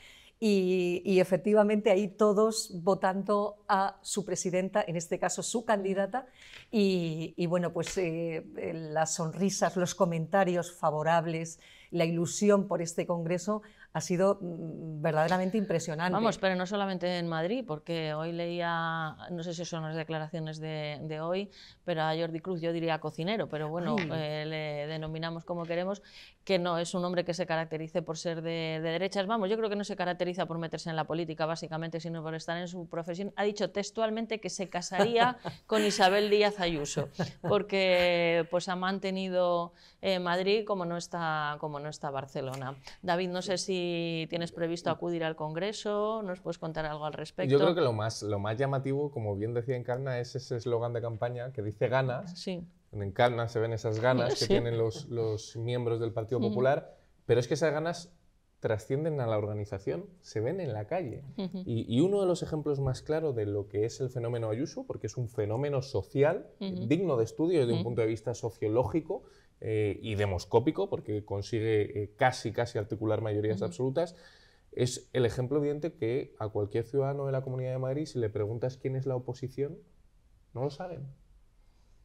y, efectivamente ahí todos votando a su presidenta, en este caso su candidata, y, bueno, pues eh, las sonrisas, los comentarios favorables, la ilusión por este Congreso ha sido mm, verdaderamente impresionante. Vamos, pero no solamente en Madrid, porque hoy leía, no sé si son las declaraciones de, hoy, pero a Jordi Cruz yo diría cocinero, pero bueno, eh, le denominamos como queremos, que no es un hombre que se caracterice por ser de, derechas. Vamos, yo creo que no se caracteriza por meterse en la política, básicamente, sino por estar en su profesión. Ha dicho textualmente que se casaría con Isabel Díaz Ayuso, porque pues ha mantenido eh, Madrid como no, está, como no está Barcelona. David, no sé si tienes previsto mm. acudir al Congreso, ¿nos puedes contar algo al respecto? Yo creo que lo más, llamativo, como bien decía Encarna, es ese eslogan de campaña que dice ganas. En Encarna se ven esas ganas que tienen los, miembros del Partido Popular, pero es que esas ganas trascienden a la organización, se ven en la calle. y, uno de los ejemplos más claros de lo que es el fenómeno Ayuso, porque es un fenómeno social, digno de estudio desde un punto de vista sociológico, eh, y demoscópico, porque consigue eh, casi, casi articular mayorías absolutas, es el ejemplo evidente que a cualquier ciudadano de la Comunidad de Madrid, si le preguntas quién es la oposición, no lo saben.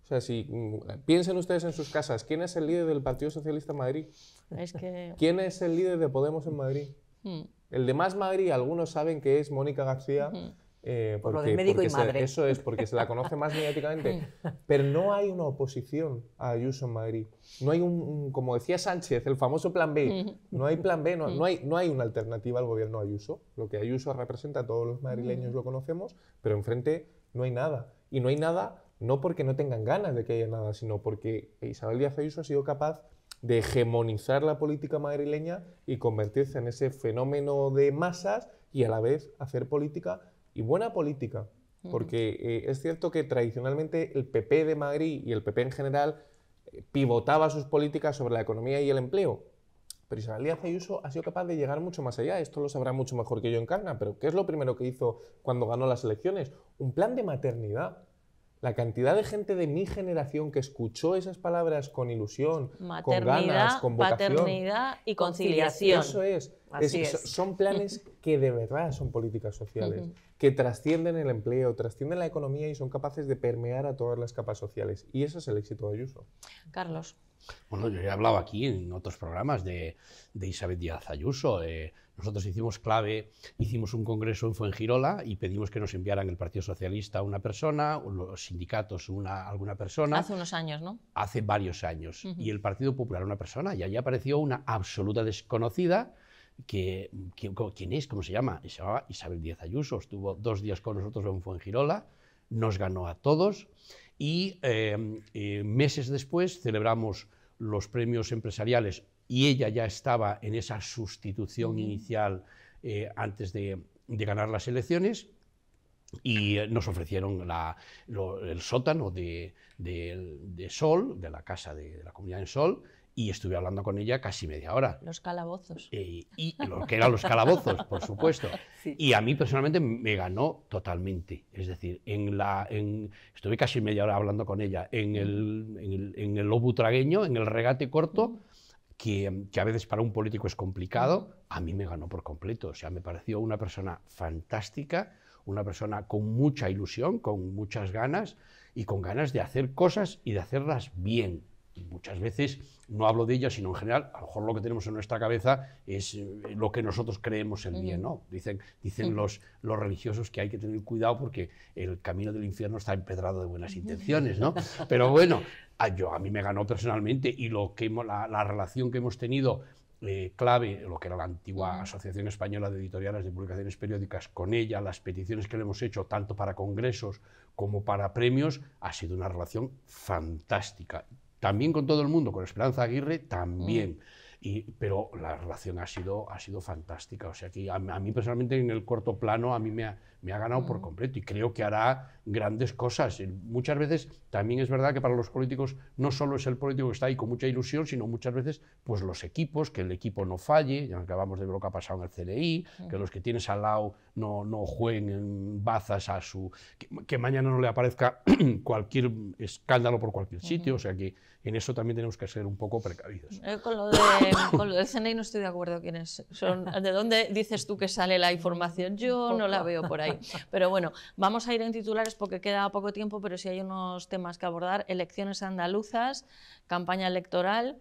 O sea, si mm, piensen ustedes en sus casas, ¿quién es el líder del Partido Socialista en Madrid? ¿Quién es el líder de Podemos en Madrid? Mm. El de Más Madrid, algunos saben que es Mónica García. Eh, por lo médico y madre. eso es, porque se la conoce más mediáticamente. Pero no hay una oposición a Ayuso en Madrid. No hay un, como decía Sánchez, el famoso plan B. No hay plan B, no, hay, no hay una alternativa al gobierno Ayuso. Lo que Ayuso representa, todos los madrileños mm. lo conocemos, pero enfrente no hay nada. Y no hay nada no porque no tengan ganas de que haya nada, sino porque Isabel Díaz Ayuso ha sido capaz de hegemonizar la política madrileña y convertirse en ese fenómeno de masas y a la vez hacer política y buena política, porque eh, es cierto que tradicionalmente el PP de Madrid y el PP en general eh, pivotaba sus políticas sobre la economía y el empleo. Pero Isabel Díaz Ayuso ha sido capaz de llegar mucho más allá. Esto lo sabrá mucho mejor que yo en Carna, pero ¿qué es lo primero que hizo cuando ganó las elecciones? Un plan de maternidad la cantidad de gente de mi generación que escuchó esas palabras con ilusión, con ganas, con vocación. Paternidad y conciliación. Eso es. Son planes que de verdad son políticas sociales, que trascienden el empleo, trascienden la economía y son capaces de permear a todas las capas sociales. Y eso es el éxito de Ayuso. Carlos. Bueno, yo he hablado aquí en otros programas de, Isabel Díaz Ayuso. nosotros hicimos clave, hicimos un congreso en Fuengirola y pedimos que nos enviaran el Partido Socialista una persona, los sindicatos una, alguna persona. Hace unos años, ¿no? Hace varios años. Y el Partido Popular una persona. Y allí apareció una absoluta desconocida. Que, ¿Quién es? ¿Cómo se llama? Se llamaba Isabel Díaz Ayuso. Estuvo dos días con nosotros en Fuengirola. Nos ganó a todos y em, eh, meses después celebramos los premios empresariales y ella ya estaba en esa sustitución inicial eh, antes de, ganar las elecciones y nos ofrecieron el sótano de, Sol, de la casa de, la comunidad en Sol, y estuve hablando con ella casi media hora. Los calabozos. Eh, y lo que eran los calabozos, por supuesto. Y a mí personalmente me ganó totalmente. Es decir, en la, estuve casi media hora hablando con ella en el, en el, en tragueño, en el regate corto, que, que, a veces para un político es complicado, a mí me ganó por completo. O sea, me pareció una persona fantástica, una persona con mucha ilusión, con muchas ganas y con ganas de hacer cosas y de hacerlas bien muchas veces, no hablo de ella, sino en general, a lo mejor lo que tenemos en nuestra cabeza es eh, lo que nosotros creemos el bien, ¿no? Dicen, dicen los, los religiosos que hay que tener cuidado porque el camino del infierno está empedrado de buenas intenciones, ¿no? Pero bueno, a, yo, a mí me ganó personalmente y lo que la, relación que hemos tenido eh, clave, lo que era la antigua Asociación Española de Editoriales de Publicaciones Periódicas, con ella, las peticiones que le hemos hecho tanto para congresos como para premios, ha sido una relación fantástica también con todo el mundo, con Esperanza Aguirre, también. Mm pero la relación ha sido, ha sido fantástica. O sea que a, mí personalmente en el corto plano a mí me ha, me ha ganado por mm. completo y creo que hará grandes cosas. Eh, muchas veces también es verdad que para los políticos no solo es el político que está ahí con mucha ilusión, sino muchas veces pues los equipos, que el equipo no falle, ya acabamos de ver lo que ha pasado en el CDI, que los que tienes al lado no, no jueguen bazas a su... Que, mañana no le aparezca cualquier escándalo por cualquier sitio. O sea que en eso también tenemos que ser un poco precavidos. Eh, con, lo de, con, lo del CNI no estoy de acuerdo quiénes son. ¿De dónde dices tú que sale la información? Yo no la veo por ahí. Pero bueno, vamos a ir en titulares porque queda poco tiempo, pero sí hay unos temas que abordar. Elecciones andaluzas, campaña electoral.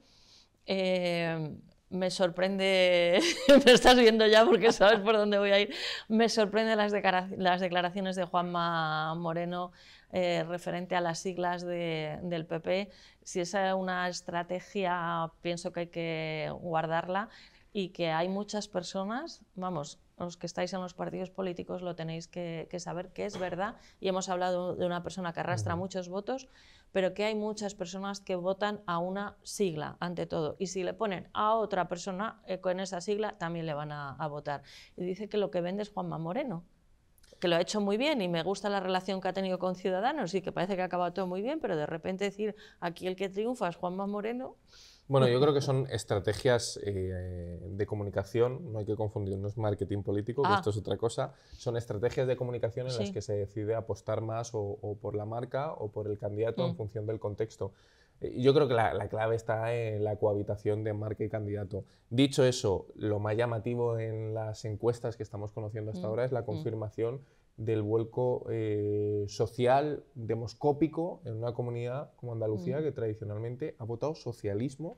Eh, me sorprende, me estás viendo ya porque sabes por dónde voy a ir, me sorprende las, declaraciones de Juanma Moreno eh, referente a las siglas del PP si es una estrategia, pienso que hay que guardarla y que hay muchas personas, vamos, los que estáis en los partidos políticos lo tenéis que, saber que es verdad y hemos hablado de una persona que arrastra muchos votos, pero que hay muchas personas que votan a una sigla ante todo y si le ponen a otra persona eh, con esa sigla también le van a votar. Y dice que lo que vende es Juanma Moreno que lo ha hecho muy bien y me gusta la relación que ha tenido con Ciudadanos y que parece que ha acabado todo muy bien, pero de repente decir aquí el que triunfa es Juan Juanma Moreno. Bueno, yo creo que son estrategias eh, de comunicación, no hay que confundir, marketing político, que ah. esto es otra cosa, son estrategias de comunicación en las que se decide apostar más o, por la marca o por el candidato en mm. función del contexto. Yo creo que la, clave está en la cohabitación de marca y candidato. Dicho eso, lo más llamativo en las encuestas que estamos conociendo hasta mm, ahora es la mm. confirmación del vuelco eh, social demoscópico en una comunidad como Andalucía, mm. que tradicionalmente ha votado socialismo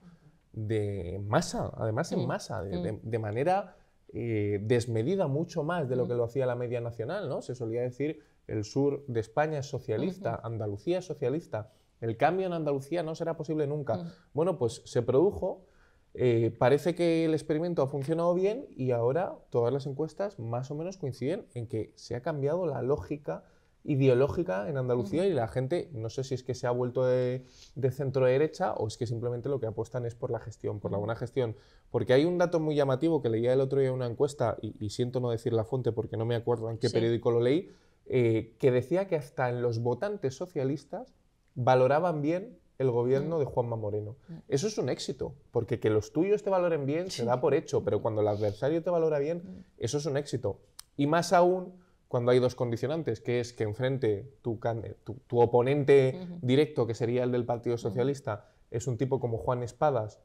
de masa, además en masa, de, manera eh, desmedida mucho más de lo que lo hacía la media nacional. Se solía decir el sur de España es socialista, Andalucía es socialista el cambio en Andalucía no será posible nunca. Mm. Bueno, pues se produjo. Eh, parece que el experimento ha funcionado bien y ahora todas las encuestas más o menos coinciden en que se ha cambiado la lógica ideológica en Andalucía mm. y la gente, no sé si es que se ha vuelto de, centro derecha o es que simplemente lo que apuestan es por la gestión, por la mm. buena gestión. Porque hay un dato muy llamativo que leía el otro día en una encuesta, y, siento no decir la fuente porque no me acuerdo en qué periódico lo leí, eh, que decía que hasta en los votantes socialistas valoraban bien el gobierno mm. de Juanma Moreno. Mm. Eso es un éxito, porque que los tuyos te valoren bien se da por hecho, pero cuando el adversario te valora bien, mm. eso es un éxito. Y más aún cuando hay dos condicionantes, que es que enfrente tu, oponente directo, que sería el del Partido Socialista, es un tipo como Juan Espadas,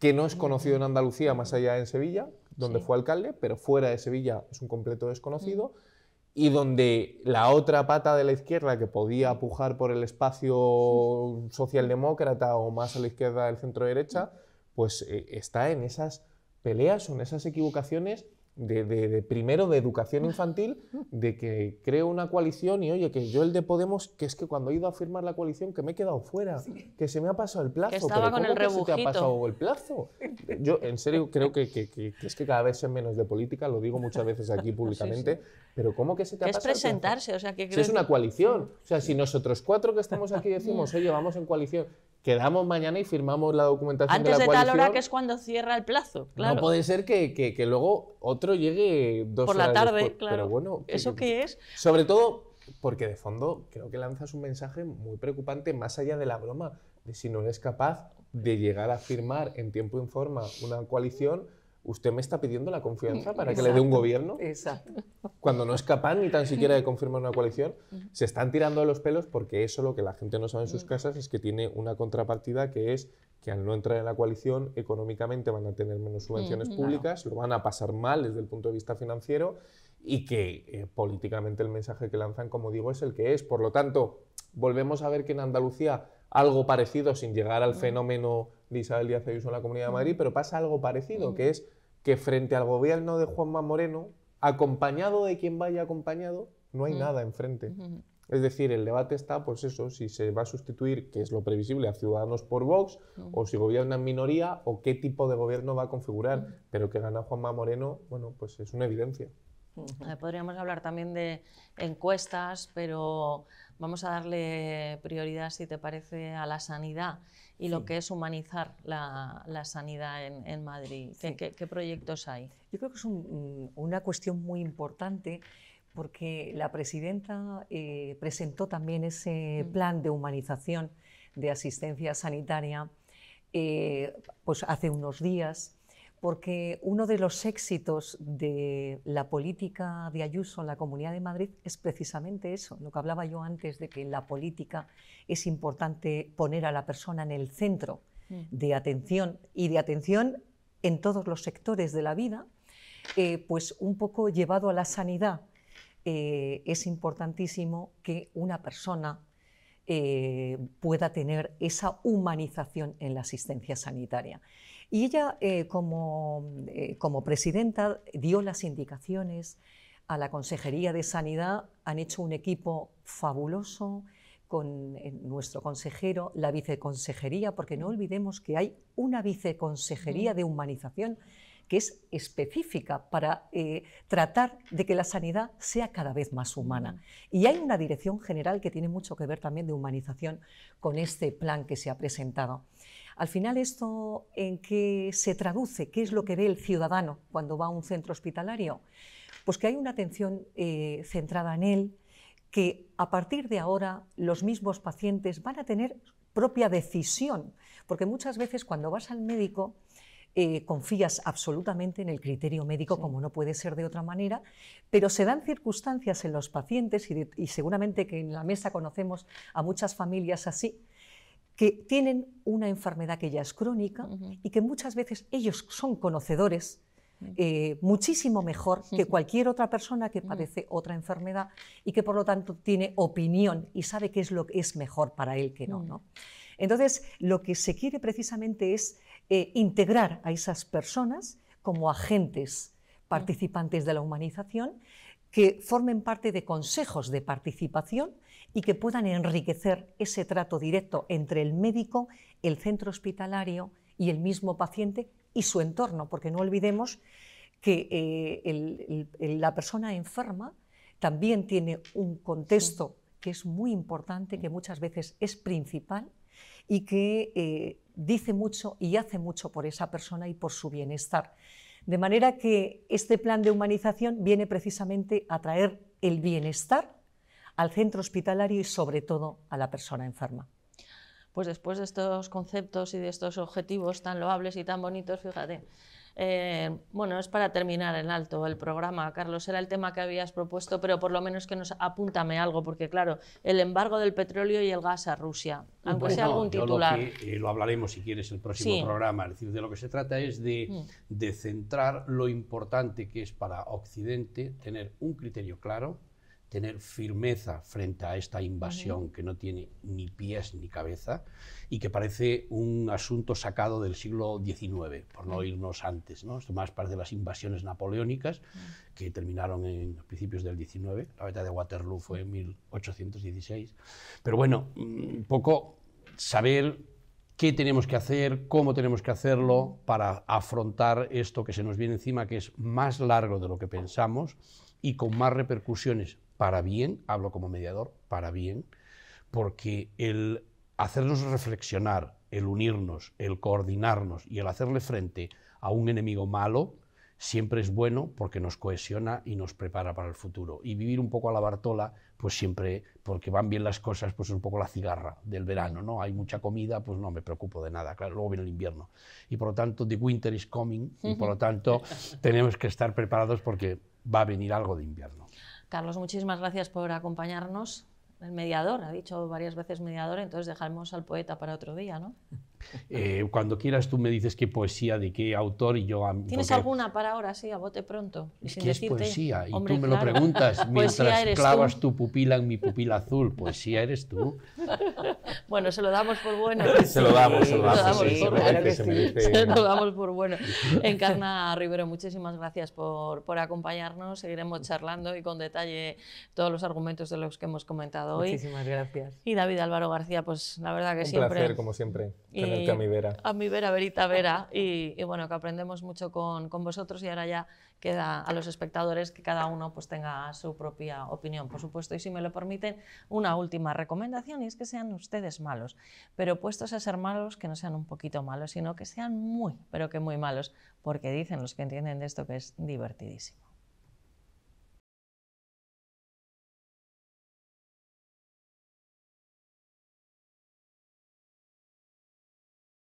que no es conocido en Andalucía, más allá en Sevilla, donde fue alcalde, pero fuera de Sevilla es un completo desconocido y donde la otra pata de la izquierda que podía pujar por el espacio socialdemócrata o más a la izquierda del centro derecha, pues eh, está en esas peleas o en esas equivocaciones de, primero de educación infantil, de que creo una coalición y oye, que yo el de Podemos, que es que cuando he ido a firmar la coalición, que me he quedado fuera, que se me ha pasado el plazo. estaba con ¿cómo el que se te ha pasado el plazo? Yo en serio creo que, es que cada vez sé menos de política, lo digo muchas veces aquí públicamente, pero ¿cómo que se te ha pasado? Es presentarse, o sea, que es una coalición. O sea, si nosotros cuatro que estamos aquí decimos, oye, vamos en coalición, quedamos mañana y firmamos la documentación Antes de la tal hora que es cuando cierra el plazo, No puede ser que, luego otro llegue dos Por la tarde, claro. Pero bueno... ¿Eso qué es? Sobre todo porque de fondo creo que lanzas un mensaje muy preocupante más allá de la broma, de si no eres capaz de llegar a firmar en tiempo y forma una coalición ¿usted me está pidiendo la confianza para que le dé un gobierno? Exacto. Cuando no es capaz ni tan siquiera de confirmar una coalición, se están tirando de los pelos porque eso lo que la gente no sabe en sus casas es que tiene una contrapartida que es que al no entrar en la coalición económicamente van a tener menos subvenciones públicas, lo van a pasar mal desde el punto de vista financiero y que eh, políticamente el mensaje que lanzan, como digo, es el que es. Por lo tanto, volvemos a ver que en Andalucía algo parecido, sin llegar al fenómeno de Isabel Díaz Ayuso en la Comunidad de Madrid, pero pasa algo parecido, que es que frente al gobierno de Juanma Moreno, acompañado de quien vaya acompañado, no hay nada enfrente. Es decir, el debate está, pues eso, si se va a sustituir, que es lo previsible, a Ciudadanos por Vox, o si gobierna en minoría, o qué tipo de gobierno va a configurar. Pero que gana Juanma Moreno, bueno, pues es una evidencia. Podríamos hablar también de encuestas, pero Vamos a darle prioridad, si te parece, a la sanidad y lo que es humanizar la, sanidad en, Madrid. ¿Qué, proyectos hay? Yo creo que es una cuestión muy importante porque la presidenta eh, presentó también ese mm. plan de humanización de asistencia sanitaria eh, pues hace unos días porque uno de los éxitos de la política de Ayuso en la Comunidad de Madrid es precisamente eso, lo que hablaba yo antes de que en la política es importante poner a la persona en el centro mm. de atención y de atención en todos los sectores de la vida, eh, pues un poco llevado a la sanidad, eh, es importantísimo que una persona eh, pueda tener esa humanización en la asistencia sanitaria. Y ella, eh, eh, como, presidenta, dio las indicaciones a la Consejería de Sanidad, han hecho un equipo fabuloso con eh, nuestro consejero, la viceconsejería, porque no olvidemos que hay una viceconsejería de humanización que es específica para tratar de que la sanidad sea cada vez más humana. Y hay una dirección general que tiene mucho que ver también de humanización con este plan que se ha presentado. Al final, ¿esto en qué se traduce? ¿Qué es lo que ve el ciudadano cuando va a un centro hospitalario? Pues que hay una atención eh, centrada en él, que a partir de ahora los mismos pacientes van a tener propia decisión, porque muchas veces cuando vas al médico eh, confías absolutamente en el criterio médico, como no puede ser de otra manera, pero se dan circunstancias en los pacientes y seguramente que en la mesa conocemos a muchas familias así, que tienen una enfermedad que ya es crónica y que muchas veces ellos son conocedores eh, muchísimo mejor que cualquier otra persona que padece otra enfermedad y que por lo tanto tiene opinión y sabe qué es lo que es mejor para él que no. Mm. ¿no? Entonces, lo que se quiere precisamente es eh, integrar a esas personas como agentes mm. participantes de la humanización que formen parte de consejos de participación y que puedan enriquecer ese trato directo entre el médico, el centro hospitalario y el mismo paciente y su entorno, porque no olvidemos que eh, la persona enferma también tiene un contexto que es muy importante, que muchas veces es principal y que eh, dice mucho y hace mucho por esa persona y por su bienestar. De manera que este plan de humanización viene precisamente a traer el bienestar al centro hospitalario y sobre todo a la persona enferma. Pues después de estos conceptos y de estos objetivos tan loables y tan bonitos, fíjate, eh, bueno, es para terminar en alto el programa, Carlos. Era el tema que habías propuesto, pero por lo menos que nos apúntame algo, porque claro, el embargo del petróleo y el gas a Rusia, aunque sea algún titular. Eh, lo, hablaremos si quieres el próximo programa. Es decir, de lo que se trata es mm. de centrar lo importante que es para Occidente tener un criterio claro tener firmeza frente a esta invasión que no tiene ni pies ni cabeza y que parece un asunto sacado del siglo XIX, por no irnos antes. ¿no? Esto más parece las invasiones napoleónicas que terminaron en principios del XIX. La batalla de Waterloo fue en 1816. Pero bueno, un mm, poco saber qué tenemos que hacer, cómo tenemos que hacerlo para afrontar esto que se nos viene encima, que es más largo de lo que pensamos y con más repercusiones para bien, hablo como mediador, para bien, porque el hacernos reflexionar, el unirnos, el coordinarnos y el hacerle frente a un enemigo malo, siempre es bueno porque nos cohesiona y nos prepara para el futuro. Y vivir un poco a la Bartola, pues siempre, porque van bien las cosas, pues es un poco la cigarra del verano, ¿no? Hay mucha comida, pues no me preocupo de nada, claro, luego viene el invierno. Y por lo tanto, the winter is coming, y por lo tanto, tenemos que estar preparados porque va a venir algo de invierno. Carlos, muchísimas gracias por acompañarnos el mediador, ha dicho varias veces mediador, entonces dejaremos al poeta para otro día, ¿no? Eh, cuando quieras tú me dices qué poesía, de qué autor y yo... A, ¿Tienes alguna para ahora, sí, a bote pronto? ¿Qué poesía? Y tú me lo preguntas mientras clavas tu pupila en mi pupila azul. Poesía eres tú. bueno, se lo damos por bueno. Se lo damos, se lo damos. Se lo damos por bueno. Encarna Rivero, muchísimas gracias por acompañarnos. Seguiremos charlando y con detalle todos los argumentos de los que hemos comentado Muchísimas gracias. Y David Álvaro García, pues la verdad que sí, siempre. Un placer, como siempre, tenerte a mi vera. A mi vera, Verita Vera. Y, bueno, que aprendemos mucho con, con, vosotros y ahora ya queda a los espectadores que cada uno pues tenga su propia opinión, por supuesto. Y si me lo permiten, una última recomendación y es que sean ustedes malos. Pero puestos a ser malos, que no sean un poquito malos, sino que sean muy, pero que muy malos, porque dicen los que entienden de esto que es divertidísimo.